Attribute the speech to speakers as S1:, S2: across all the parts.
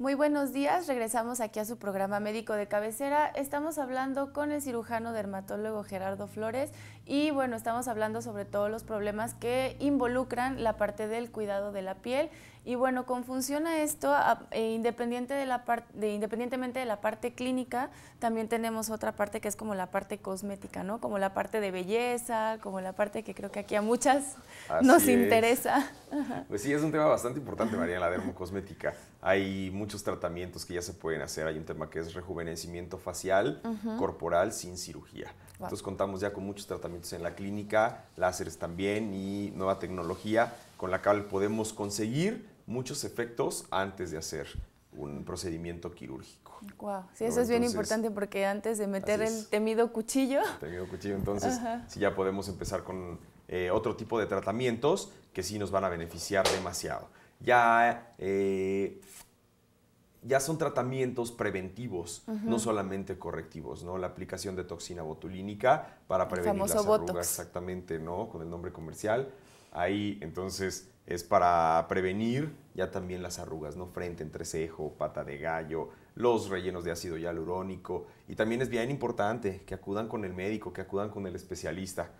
S1: Muy buenos días, regresamos aquí a su programa médico de cabecera. Estamos hablando con el cirujano dermatólogo Gerardo Flores y bueno, estamos hablando sobre todos los problemas que involucran la parte del cuidado de la piel. Y bueno, con funciona esto, eh, independiente de independientemente de la parte clínica, también tenemos otra parte que es como la parte cosmética, ¿no? Como la parte de belleza, como la parte que creo que aquí a muchas nos interesa.
S2: Pues sí, es un tema bastante importante, María, la dermocosmética. Hay muchos tratamientos que ya se pueden hacer. Hay un tema que es rejuvenecimiento facial, corporal, sin cirugía. Entonces contamos ya con muchos tratamientos en la clínica, láseres también y nueva tecnología con la cual podemos conseguir muchos efectos antes de hacer un procedimiento quirúrgico.
S1: Wow, sí, eso es bien importante porque antes de meter el temido cuchillo.
S2: temido cuchillo, entonces sí ya podemos empezar con eh, otro tipo de tratamientos que sí nos van a beneficiar demasiado. Ya eh, ya son tratamientos preventivos, no solamente correctivos, ¿no? La aplicación de toxina botulínica para prevenir las arrugas, exactamente, ¿no? Con el nombre comercial. Ahí, entonces, es para prevenir ya también las arrugas, ¿no? Frente, entrecejo, pata de gallo, los rellenos de ácido hialurónico. Y también es bien importante que acudan con el médico, que acudan con el especialista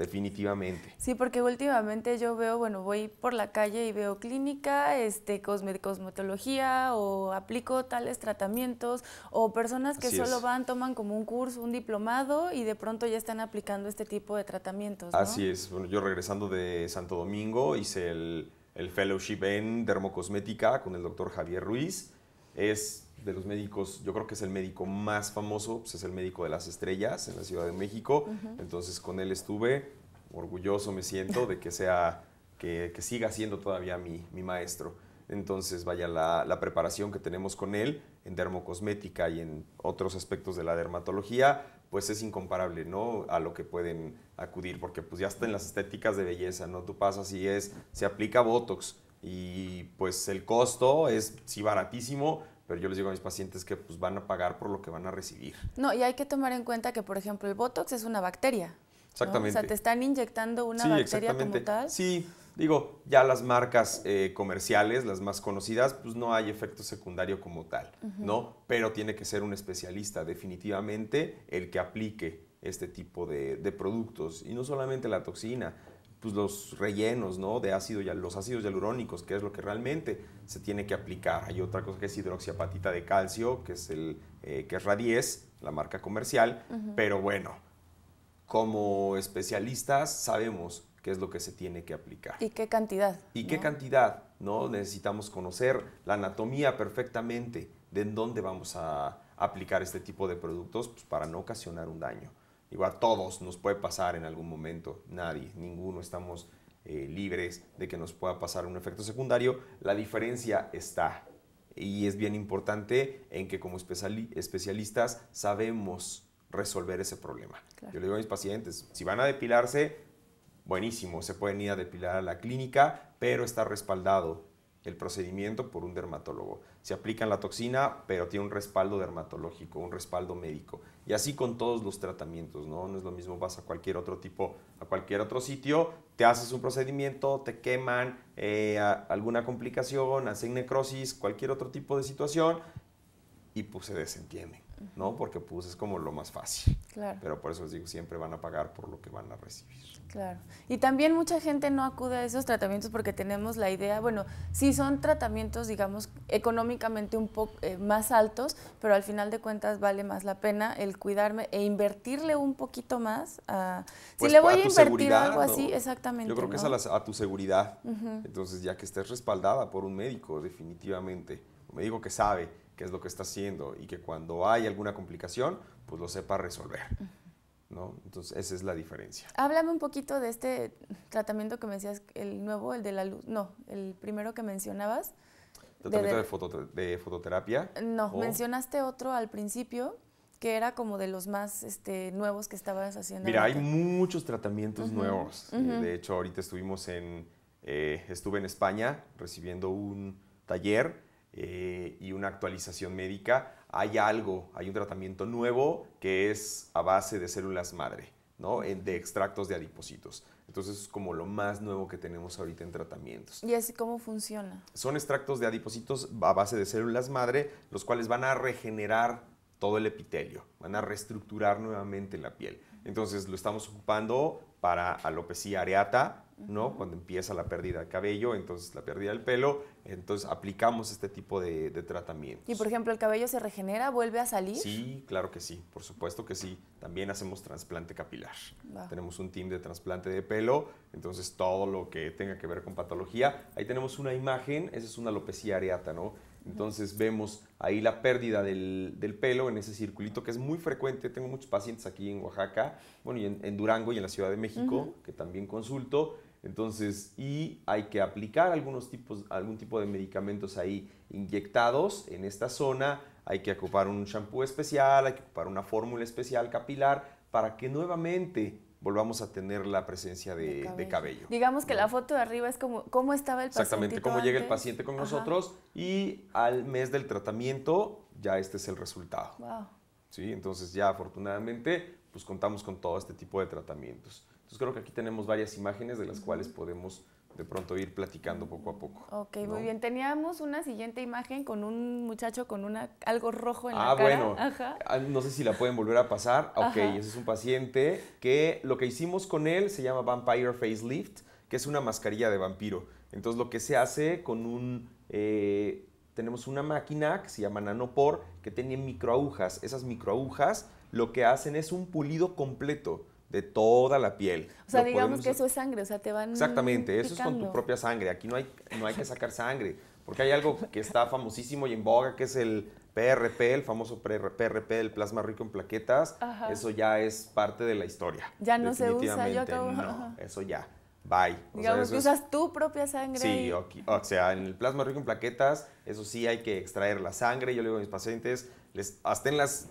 S2: Definitivamente.
S1: Sí, porque últimamente yo veo, bueno, voy por la calle y veo clínica, este, cosmetología o aplico tales tratamientos o personas que solo van, toman como un curso, un diplomado y de pronto ya están aplicando este tipo de tratamientos. Así
S2: es. Bueno, yo regresando de Santo Domingo hice el, el fellowship en dermocosmética con el doctor Javier Ruiz. Es de los médicos, yo creo que es el médico más famoso, pues es el médico de las estrellas en la Ciudad de México. Entonces con él estuve, orgulloso me siento de que sea, que, siga siendo todavía mi, maestro. Entonces, vaya, la, preparación que tenemos con él en dermocosmética y en otros aspectos de la dermatología, pues es incomparable, ¿no? A lo que pueden acudir, porque pues ya está en las estéticas de belleza, ¿no? Tú pasas y es, se aplica Botox y pues el costo es, sí, baratísimo, pero yo les digo a mis pacientes que pues, van a pagar por lo que van a recibir.
S1: No, y hay que tomar en cuenta que, por ejemplo, el Botox es una bacteria. Exactamente. O sea, te están inyectando una bacteria como tal.
S2: Sí, digo, ya las marcas eh, comerciales, las más conocidas, pues no hay efecto secundario como tal, ¿no? Pero tiene que ser un especialista, definitivamente, el que aplique este tipo de productos. Y no solamente la toxina, pues, los rellenos ¿no? de ácido, los ácidos hialurónicos, que es lo que realmente se tiene que aplicar. Hay otra cosa que es hidroxiapatita de calcio, que es, el, eh, que es Radies, la marca comercial, pero bueno, como especialistas sabemos qué es lo que se tiene que aplicar. ¿Y
S1: qué cantidad? ¿Y qué
S2: cantidad? ¿no? Necesitamos conocer la anatomía perfectamente de en dónde vamos a aplicar este tipo de productos pues, para no ocasionar un daño. Igual a todos nos puede pasar en algún momento, nadie, ninguno estamos eh, libres de que nos pueda pasar un efecto secundario. La diferencia está, y es bien importante, en que como especialistas sabemos resolver ese problema. Yo le digo a mis pacientes, si van a depilarse, buenísimo, se pueden ir a depilar a la clínica, pero está respaldado el procedimiento por un dermatólogo. Se aplica la toxina, pero tiene un respaldo dermatológico, un respaldo médico. Y así con todos los tratamientos, ¿no? No es lo mismo, vas a cualquier otro tipo, a cualquier otro sitio, te haces un procedimiento, te queman, eh, alguna complicación, hacen necrosis, cualquier otro tipo de situación, y pues se desentienden. ¿no? Porque pues es como lo más fácil. Claro. Pero por eso les digo, siempre van a pagar por lo que van a recibir.
S1: Claro. Y también mucha gente no acude a esos tratamientos porque tenemos la idea, bueno, sí son tratamientos, digamos, económicamente un poco eh, más altos, pero al final de cuentas vale más la pena el cuidarme e invertirle un poquito más a... si pues, le voy a, invertir algo así, exactamente. Yo creo que es a,
S2: tu seguridad. Entonces, ya que estés respaldada por un médico, definitivamente, un médico que sabe qué es lo que está haciendo y que cuando hay alguna complicación, pues lo sepa resolver. ¿No? Entonces, esa es la diferencia.
S1: Háblame un poquito de este tratamiento que me decías, el nuevo, el de la luz, no, el primero que mencionabas. ¿Tratamiento
S2: de, de fototerapia? No, mencionaste
S1: otro al principio que era como de los más este, nuevos que estabas haciendo. Mira, hay
S2: muchos tratamientos nuevos. Eh, de hecho, ahorita estuvimos en, eh, estuve en España recibiendo un taller eh, y una actualización médica, hay algo, hay un tratamiento nuevo que es a base de células madre, ¿no? de extractos de adipocitos. Entonces es como lo más nuevo que tenemos ahorita en tratamientos.
S1: ¿Y así cómo funciona?
S2: Son extractos de adipocitos a base de células madre, los cuales van a regenerar todo el epitelio, van a reestructurar nuevamente la piel. Entonces lo estamos ocupando para alopecia areata, ¿no? Cuando empieza la pérdida de cabello, entonces la pérdida del pelo, entonces aplicamos este tipo de, tratamiento tratamientos. ¿Y
S1: por ejemplo el cabello se regenera, vuelve a salir? Sí,
S2: claro que sí, por supuesto que sí. También hacemos trasplante capilar. Tenemos un team de trasplante de pelo, entonces todo lo que tenga que ver con patología. Ahí tenemos una imagen, esa es una alopecia areata, ¿no? Entonces vemos ahí la pérdida del, pelo en ese circulito que es muy frecuente. Tengo muchos pacientes aquí en Oaxaca, bueno, y en, Durango y en la Ciudad de México, que también consulto. Entonces, y hay que aplicar algunos algún tipo de medicamentos ahí inyectados en esta zona, hay que ocupar un shampoo especial, hay que ocupar una fórmula especial capilar para que nuevamente volvamos a tener la presencia de, cabello.
S1: Digamos que la foto de arriba es como cómo estaba el paciente. Exactamente, cómo llega el paciente con nosotros
S2: y al mes del tratamiento ya este es el resultado. Wow. Sí, entonces ya afortunadamente pues contamos con todo este tipo de tratamientos. Entonces creo que aquí tenemos varias imágenes de las cuales podemos de pronto ir platicando poco a poco.
S1: Ok, muy bien. Teníamos una siguiente imagen con un muchacho con una, algo rojo en la ah, cara.
S2: Ah, bueno. No sé si la pueden volver a pasar. Ok, ese es un paciente que lo que hicimos con él se llama Vampire Facelift, que es una mascarilla de vampiro. Entonces lo que se hace con un... Eh, tenemos una máquina que se llama Nanopore, que tiene microagujas. Esas microagujas lo que hacen es un pulido completo de toda la piel.
S1: O sea, digamos que eso es sangre, o sea, te van Exactamente, eso es con tu propia
S2: sangre. Aquí no hay, no hay que sacar sangre, porque hay algo que está famosísimo y en boga, que es el PRP, el famoso PRP, el plasma rico en plaquetas. Eso ya es parte de la historia. Ya no se usa, yo No, eso ya. Bye. digamos que usas
S1: tu propia sangre. Sí,
S2: o sea, en el plasma rico en plaquetas, eso sí hay que extraer la sangre. Yo le digo a mis pacientes, hasta en las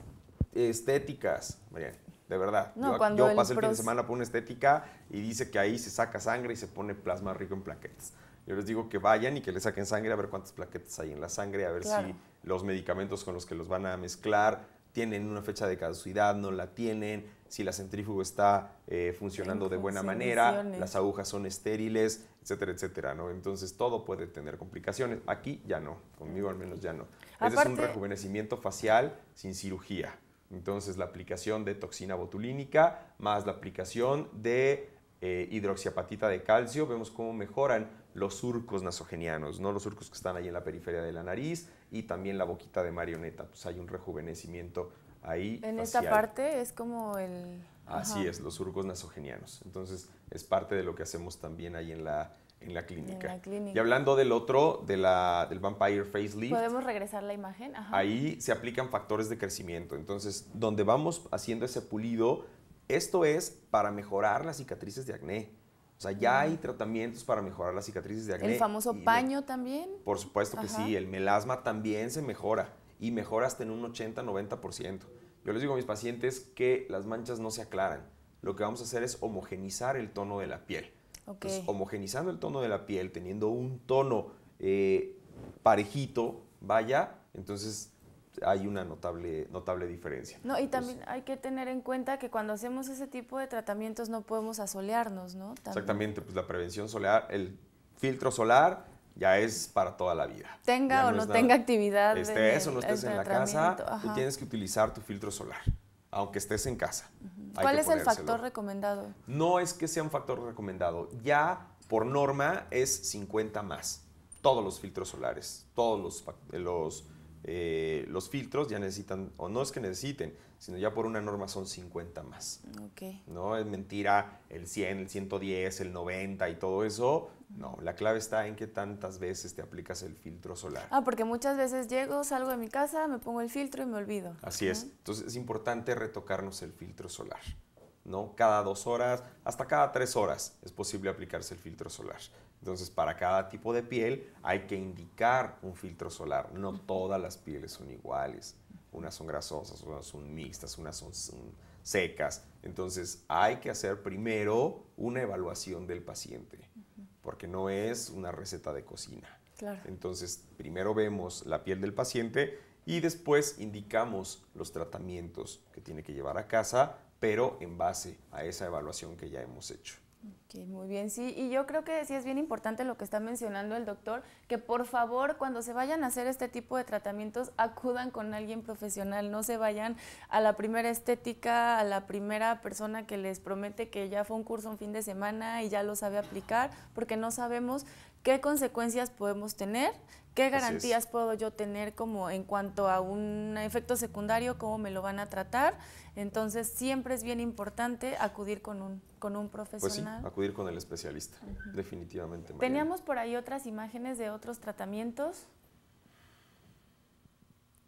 S2: estéticas, Mariana, de verdad. yo, cuando pasé el, fin de semana por una estética y dice que ahí se saca sangre y se pone plasma rico en plaquetas. Yo les digo que vayan y que le saquen sangre a ver cuántas plaquetas hay en la sangre, a ver si los medicamentos con los que los van a mezclar tienen una fecha de caducidad, no la tienen, si la centrífuga está eh, funcionando de buena manera, las agujas son estériles, etcétera, etcétera, ¿no? Entonces todo puede tener complicaciones. Aquí ya no, conmigo al menos ya no. es un rejuvenecimiento facial sin cirugía. Entonces la aplicación de toxina botulínica más la aplicación de eh, hidroxiapatita de calcio, vemos cómo mejoran los surcos nasogenianos, ¿no? los surcos que están ahí en la periferia de la nariz y también la boquita de marioneta. Pues hay un rejuvenecimiento ahí. En esta
S1: parte es como el... Así es,
S2: los surcos nasogenianos. Entonces es parte de lo que hacemos también ahí en la en la clínica. Y hablando del otro, de la, del Vampire Facelift. ¿Podemos
S1: regresar la imagen? Ahí
S2: se aplican factores de crecimiento. Entonces, donde vamos haciendo ese pulido, esto es para mejorar las cicatrices de acné. O sea, ya hay mm. tratamientos para mejorar las cicatrices de acné. ¿El famoso
S1: paño también?
S2: Por supuesto que sí, el melasma también se mejora y mejora hasta en un 80-90%. Yo les digo a mis pacientes que las manchas no se aclaran. Lo que vamos a hacer es homogenizar el tono de la piel homogenizando el tono de la piel, teniendo un tono eh, parejito, vaya, entonces hay una notable, notable diferencia. No, y también
S1: hay que tener en cuenta que cuando hacemos ese tipo de tratamientos no podemos asolearnos, ¿no? Exactamente,
S2: pues la prevención solar, el filtro solar ya es para toda la vida.
S1: Tenga o no, tenga actividad. Estés o no estés en la casa, tú tienes
S2: que utilizar tu filtro solar, aunque estés en casa. ¿Cuál es el factor
S1: recomendado?
S2: No es que sea un factor recomendado. Ya por norma es 50 más. Todos los filtros solares, todos los, eh, los filtros ya necesitan, o no es que necesiten, sino ya por una norma son 50 más. No es mentira el 100, el 110, el 90 y todo eso. No, la clave está en que tantas veces te aplicas el filtro solar.
S1: Ah, porque muchas veces llego, salgo de mi casa, me pongo el filtro y me olvido.
S2: Así es. Entonces es importante retocarnos el filtro solar. ¿no? Cada dos horas, hasta cada tres horas es posible aplicarse el filtro solar. Entonces, para cada tipo de piel hay que indicar un filtro solar. No todas las pieles son iguales unas son grasosas, unas son mixtas, unas son, secas. Entonces hay que hacer primero una evaluación del paciente, porque no es una receta de cocina. Entonces primero vemos la piel del paciente y después indicamos los tratamientos que tiene que llevar a casa, pero en base a esa evaluación que ya hemos hecho.
S1: Okay, muy bien, sí, y yo creo que sí es bien importante lo que está mencionando el doctor, que por favor cuando se vayan a hacer este tipo de tratamientos acudan con alguien profesional, no se vayan a la primera estética, a la primera persona que les promete que ya fue un curso un fin de semana y ya lo sabe aplicar, porque no sabemos qué consecuencias podemos tener, qué garantías puedo yo tener como en cuanto a un efecto secundario, cómo me lo van a tratar. Entonces siempre es bien importante acudir con un, pues profesional. acudir
S2: con el especialista, definitivamente. Teníamos
S1: por ahí otras imágenes de otros tratamientos.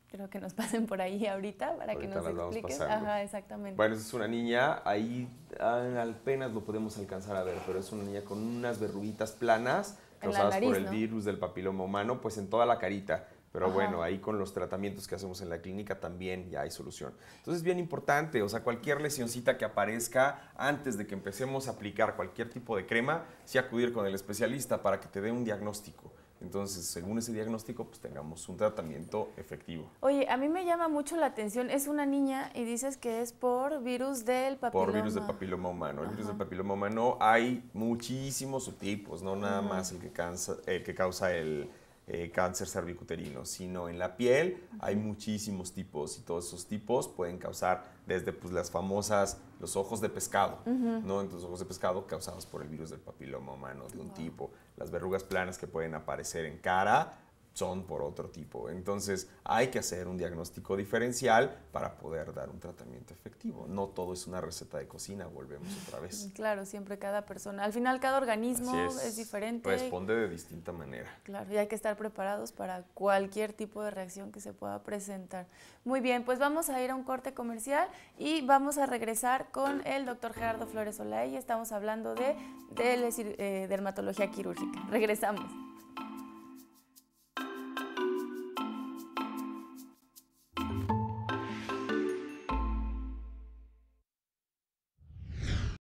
S1: Creo que nos pasen por ahí ahorita para que nos expliques. Ajá, exactamente. Bueno,
S2: es una niña, ahí ah, apenas lo podemos alcanzar a ver, pero es una niña con unas verruguitas planas, causadas por el virus del papiloma humano, pues en toda la carita. Pero bueno, ahí con los tratamientos que hacemos en la clínica también ya hay solución. Entonces, bien importante, o sea, cualquier lesioncita que aparezca antes de que empecemos a aplicar cualquier tipo de crema, sí acudir con el especialista para que te dé un diagnóstico. Entonces, según ese diagnóstico, pues tengamos un tratamiento efectivo.
S1: Oye, a mí me llama mucho la atención, es una niña y dices que es por virus del papiloma. Por virus del
S2: papiloma humano. El virus del papiloma humano hay muchísimos subtipos, no nada más el que, cansa, el que causa el, eh, cáncer cervicuterino, sino en la piel hay muchísimos tipos y todos esos tipos pueden causar desde pues, las famosas, los ojos de pescado, ¿no? Entonces, ojos de pescado causados por el virus del papiloma humano de un tipo, las verrugas planas que pueden aparecer en cara, son por otro tipo. Entonces hay que hacer un diagnóstico diferencial para poder dar un tratamiento efectivo. No todo es una receta de cocina, volvemos otra vez.
S1: Claro, siempre cada persona. Al final cada organismo es, diferente. Responde
S2: de distinta manera.
S1: Claro, y hay que estar preparados para cualquier tipo de reacción que se pueda presentar. Muy bien, pues vamos a ir a un corte comercial y vamos a regresar con el doctor Gerardo Flores Olay. Estamos hablando de, eh, dermatología quirúrgica. Regresamos.